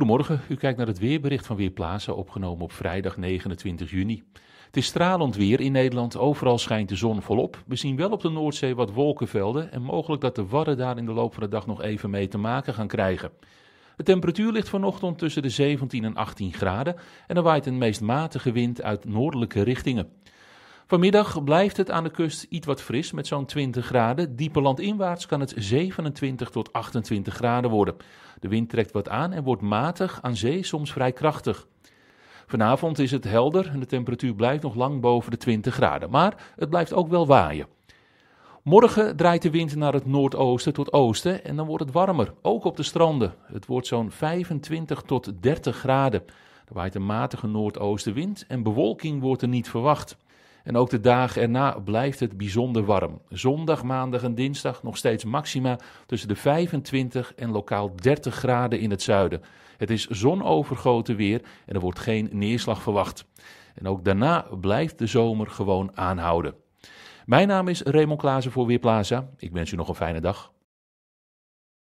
Goedemorgen, u kijkt naar het weerbericht van Weerplaza, opgenomen op vrijdag 29 juni. Het is stralend weer in Nederland, overal schijnt de zon volop. We zien wel op de Noordzee wat wolkenvelden en mogelijk dat de warren daar in de loop van de dag nog even mee te maken gaan krijgen. De temperatuur ligt vanochtend tussen de 17 en 18 graden en er waait een meest matige wind uit noordelijke richtingen. Vanmiddag blijft het aan de kust iets wat fris met zo'n 20 graden. Dieper landinwaarts kan het 27 tot 28 graden worden. De wind trekt wat aan en wordt matig, aan zee soms vrij krachtig. Vanavond is het helder en de temperatuur blijft nog lang boven de 20 graden, maar het blijft ook wel waaien. Morgen draait de wind naar het noordoosten tot oosten en dan wordt het warmer, ook op de stranden. Het wordt zo'n 25 tot 30 graden. Er waait een matige noordoostenwind en bewolking wordt er niet verwacht. En ook de dagen erna blijft het bijzonder warm. Zondag, maandag en dinsdag nog steeds maxima tussen de 25 en lokaal 30 graden in het zuiden. Het is zonovergoten weer en er wordt geen neerslag verwacht. En ook daarna blijft de zomer gewoon aanhouden. Mijn naam is Raymond Klaassen voor Weerplaza. Ik wens u nog een fijne dag.